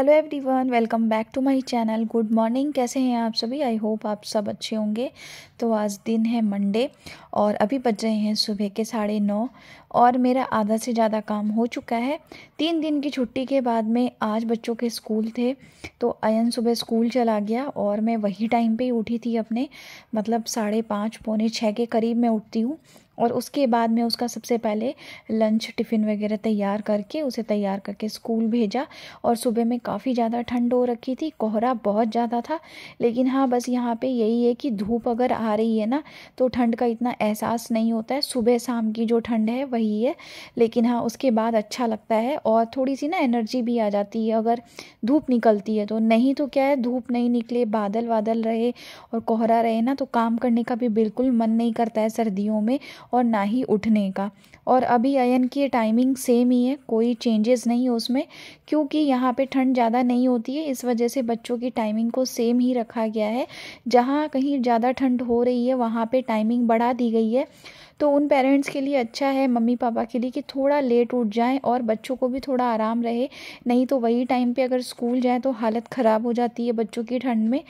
Hello everyone welcome back to my channel good morning कैसे हैं आप सभी आई होप आप सब अच्छे होंगे तो आज दिन है मंडे और अभी बज रहे हैं सुबह के साढ़े नौ और मेरा आधा से ज़्यादा काम हो चुका है तीन दिन की छुट्टी के बाद में आज बच्चों के स्कूल थे तो अयन सुबह स्कूल चला गया और मैं वही टाइम पे उठी थी अपने मतलब साढ़े पाँच पौने छः के करीब मैं उठती हूँ और उसके बाद में उसका सबसे पहले लंच टिफ़िन वगैरह तैयार करके उसे तैयार करके स्कूल भेजा और सुबह में काफ़ी ज़्यादा ठंड हो रखी थी कोहरा बहुत ज़्यादा था लेकिन हाँ बस यहाँ पे यही है कि धूप अगर आ रही है ना तो ठंड का इतना एहसास नहीं होता है सुबह शाम की जो ठंड है वही है लेकिन हाँ उसके बाद अच्छा लगता है और थोड़ी सी ना एनर्जी भी आ जाती है अगर धूप निकलती है तो नहीं तो क्या है धूप नहीं निकले बादल वादल रहे और कोहरा रहे ना तो काम करने का भी बिल्कुल मन नहीं करता है सर्दियों में और ना ही उठने का और अभी अयन की टाइमिंग सेम ही है कोई चेंजेस नहीं है उसमें क्योंकि यहाँ पे ठंड ज़्यादा नहीं होती है इस वजह से बच्चों की टाइमिंग को सेम ही रखा गया है जहाँ कहीं ज़्यादा ठंड हो रही है वहाँ पे टाइमिंग बढ़ा दी गई है तो उन पेरेंट्स के लिए अच्छा है मम्मी पापा के लिए कि थोड़ा लेट उठ जाएं और बच्चों को भी थोड़ा आराम रहे नहीं तो वही टाइम पे अगर स्कूल जाएं तो हालत ख़राब हो जाती है बच्चों की ठंड में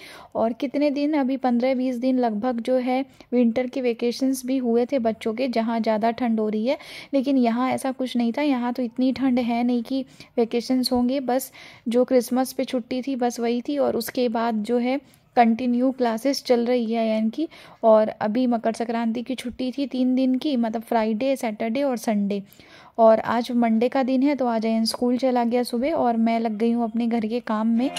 और कितने दिन अभी पंद्रह बीस दिन लगभग जो है विंटर के वेकेशंस भी हुए थे बच्चों के जहाँ ज़्यादा ठंड हो रही है लेकिन यहाँ ऐसा कुछ नहीं था यहाँ तो इतनी ठंड है नहीं कि वेकेशंस होंगे बस जो क्रिसमस पे छुट्टी थी बस वही थी और उसके बाद जो है कंटिन्यू क्लासेस चल रही है यानी कि और अभी मकर संक्रांति की छुट्टी थी तीन दिन की मतलब फ्राइडे सैटरडे और संडे और आज मंडे का दिन है तो आज एन स्कूल चला गया सुबह और मैं लग गई हूँ अपने घर के काम में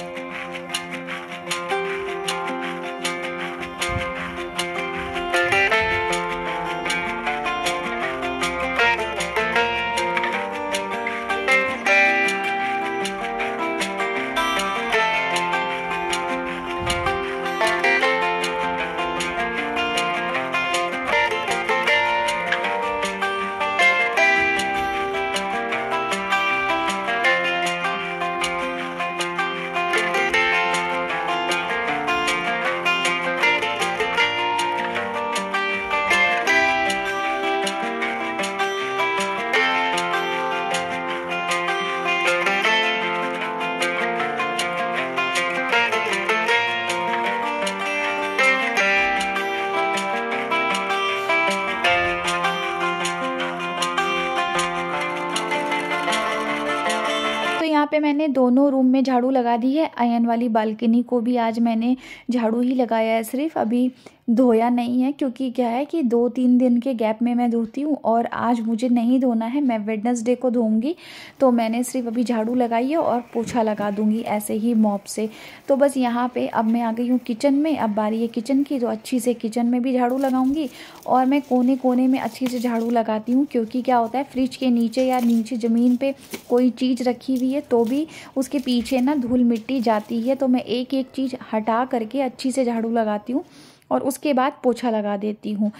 पे मैंने दोनों रूम में झाड़ू लगा दी है आयन वाली बालकनी को भी आज मैंने झाड़ू ही लगाया है सिर्फ अभी धोया नहीं है क्योंकि क्या है कि दो तीन दिन के गैप में मैं धोती हूँ और आज मुझे नहीं धोना है मैं वेडनेसडे को धोऊंगी तो मैंने सिर्फ अभी झाड़ू लगाई है और पोछा लगा दूंगी ऐसे ही मॉप से तो बस यहाँ पे अब मैं आ गई हूँ किचन में अब बारी है किचन की तो अच्छी से किचन में भी झाड़ू लगाऊंगी और मैं कोने कोने में अच्छी से झाड़ू लगाती हूँ क्योंकि क्या होता है फ्रिज के नीचे या नीचे ज़मीन पर कोई चीज़ रखी हुई है तो भी उसके पीछे ना धूल मिट्टी जाती है तो मैं एक एक चीज़ हटा करके अच्छी से झाड़ू लगाती हूँ और उसके बाद पोछा लगा देती हूँ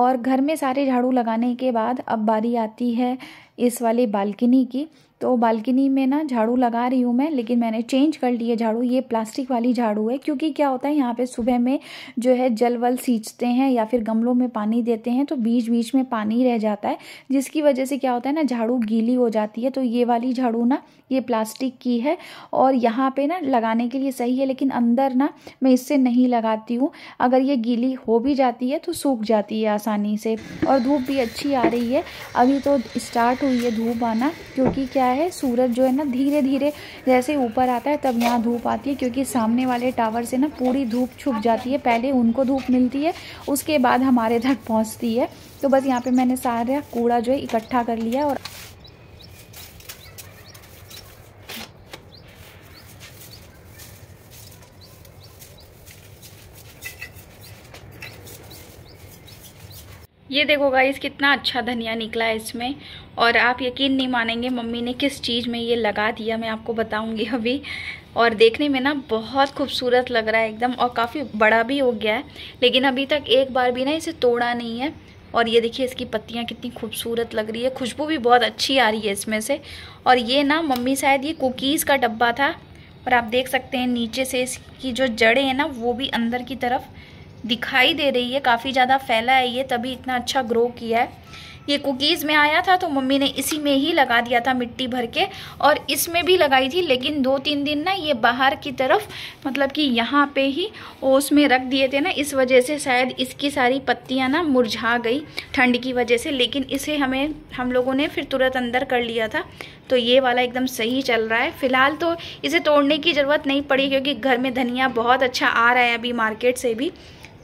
और घर में सारे झाड़ू लगाने के बाद अब बारी आती है इस वाली बालकनी की तो बालकनी में ना झाड़ू लगा रही हूँ मैं लेकिन मैंने चेंज कर लिए झाड़ू ये प्लास्टिक वाली झाड़ू है क्योंकि क्या होता है यहाँ पे सुबह में जो है जल वल सींचते हैं या फिर गमलों में पानी देते हैं तो बीच बीच में पानी रह जाता है जिसकी वजह से क्या होता है ना झाड़ू गीली हो जाती है तो ये वाली झाड़ू ना ये प्लास्टिक की है और यहाँ पर ना लगाने के लिए सही है लेकिन अंदर ना मैं इससे नहीं लगाती हूँ अगर ये गीली हो भी जाती है तो सूख जाती है आसानी से और धूप भी अच्छी आ रही है अभी तो स्टार्ट हुई है धूप आना क्योंकि क्या है सूरज जो है ना धीरे धीरे जैसे ऊपर आता है तब यहाँ धूप आती है क्योंकि सामने वाले टावर से ना पूरी धूप छुप जाती है पहले उनको धूप मिलती है उसके बाद हमारे तक पहुँचती है तो बस यहाँ पर मैंने सारा कूड़ा जो है इकट्ठा कर लिया और ये देखो गाइस कितना अच्छा धनिया निकला है इसमें और आप यकीन नहीं मानेंगे मम्मी ने किस चीज़ में ये लगा दिया मैं आपको बताऊंगी अभी और देखने में ना बहुत खूबसूरत लग रहा है एकदम और काफ़ी बड़ा भी हो गया है लेकिन अभी तक एक बार भी ना इसे तोड़ा नहीं है और ये देखिए इसकी पत्तियाँ कितनी खूबसूरत लग रही है खुशबू भी बहुत अच्छी आ रही है इसमें से और ये ना मम्मी शायद ये कुकीज़ का डब्बा था और आप देख सकते हैं नीचे से इसकी जो जड़ें हैं ना वो भी अंदर की तरफ दिखाई दे रही है काफ़ी ज़्यादा फैला है ये तभी इतना अच्छा ग्रो किया है ये कुकीज़ में आया था तो मम्मी ने इसी में ही लगा दिया था मिट्टी भर के और इसमें भी लगाई थी लेकिन दो तीन दिन ना ये बाहर की तरफ मतलब कि यहाँ पे ही ओस में रख दिए थे ना इस वजह से शायद इसकी सारी पत्तियाँ ना मुरझा गई ठंड की वजह से लेकिन इसे हमें हम लोगों ने फिर तुरंत अंदर कर लिया था तो ये वाला एकदम सही चल रहा है फ़िलहाल तो इसे तोड़ने की ज़रूरत नहीं पड़ी क्योंकि घर में धनिया बहुत अच्छा आ रहा है अभी मार्केट से भी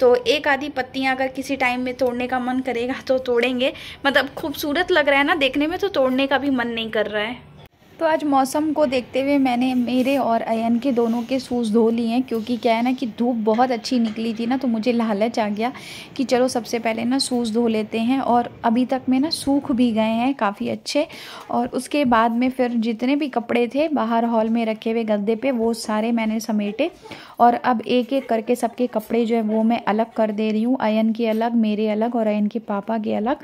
तो एक आधी पत्तियाँ अगर किसी टाइम में तोड़ने का मन करेगा तो तोड़ेंगे मतलब खूबसूरत लग रहा है ना देखने में तो तोड़ने का भी मन नहीं कर रहा है तो आज मौसम को देखते हुए मैंने मेरे और अयन के दोनों के शूज़ धो लिए हैं क्योंकि क्या है ना कि धूप बहुत अच्छी निकली थी ना तो मुझे लालच आ गया कि चलो सबसे पहले ना शूज़ धो लेते हैं और अभी तक में ना सूख भी गए हैं काफ़ी अच्छे और उसके बाद में फिर जितने भी कपड़े थे बाहर हॉल में रखे हुए गद्दे पर वो सारे मैंने समेटे और अब एक एक करके सबके कपड़े जो है वो मैं अलग कर दे रही हूँ अयन के अलग मेरे अलग और अयन के पापा के अलग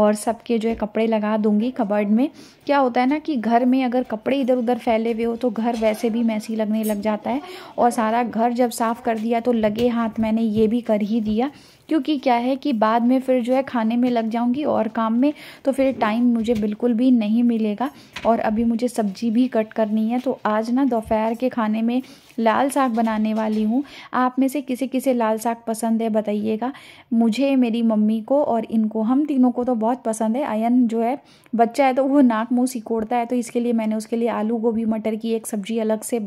और सबके जो है कपड़े लगा दूँगी कबर्ड में क्या होता है ना कि घर में अगर कपड़े इधर उधर फैले हुए हो तो घर वैसे भी मैसी लगने लग जाता है और सारा घर जब साफ़ कर दिया तो लगे हाथ तो मैंने ये भी कर ही दिया क्योंकि क्या है कि बाद में फिर जो है खाने में लग जाऊँगी और काम में तो फिर टाइम मुझे बिल्कुल भी नहीं मिलेगा और अभी मुझे सब्जी भी कट करनी है तो आज ना दोपहर के खाने में लाल साग बनाने वाली हूँ आप में से किसे किसे लाल साग पसंद है बताइएगा मुझे मेरी मम्मी को और इनको हम तीनों को तो बहुत पसंद है आयन जो है बच्चा है तो वो नाक मुँह सिकोड़ता है तो इसके लिए मैंने उसके लिए आलू गोभी मटर की एक सब्जी अलग से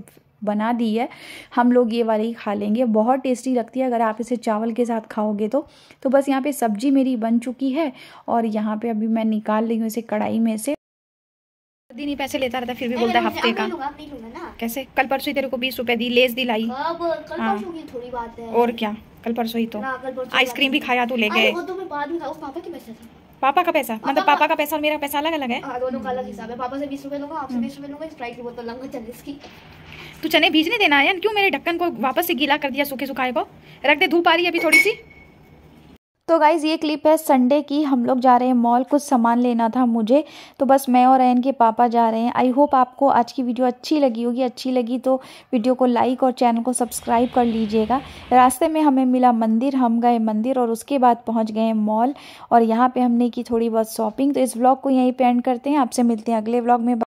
बना दी है हम लोग ये वाली खा लेंगे बहुत टेस्टी लगती है अगर आप इसे चावल के साथ खाओगे तो तो बस यहाँ पे सब्जी मेरी बन चुकी है और यहाँ पे अभी मैं निकाल रही हूँ इसे कढ़ाई में से दिन ही पैसे लेता रहता फिर भी बोलता हफ्ते का कैसे कल परसों ही तेरे को बीस रुपए दी लेस दिलाई हाँ। और क्या कल परसों ही तो हाँ, आइसक्रीम भी खाया तू ले गए पापा का पैसा मतलब पापा का पैसा और मेरा पैसा अलग अलग है हाँ, दोनों का अलग हिसाब है पापा से बीस रुपए लूंगा आपसे बीस रुपए लूंगा की बोतल की तू चने भीजने देना है क्यों मेरे ढक्कन को वापस से गीला कर दिया सूखे सुखाए को रख दे धूप आ रही है अभी थोड़ी सी तो गाइज़ ये क्लिप है संडे की हम लोग जा रहे हैं मॉल कुछ सामान लेना था मुझे तो बस मैं और एन के पापा जा रहे हैं आई होप आपको आज की वीडियो अच्छी लगी होगी अच्छी लगी तो वीडियो को लाइक और चैनल को सब्सक्राइब कर लीजिएगा रास्ते में हमें मिला मंदिर हम गए मंदिर और उसके बाद पहुँच गए मॉल और यहाँ पर हमने की थोड़ी बहुत शॉपिंग तो इस ब्लॉग को यहीं पर एंड करते हैं आपसे मिलते हैं अगले ब्लॉग में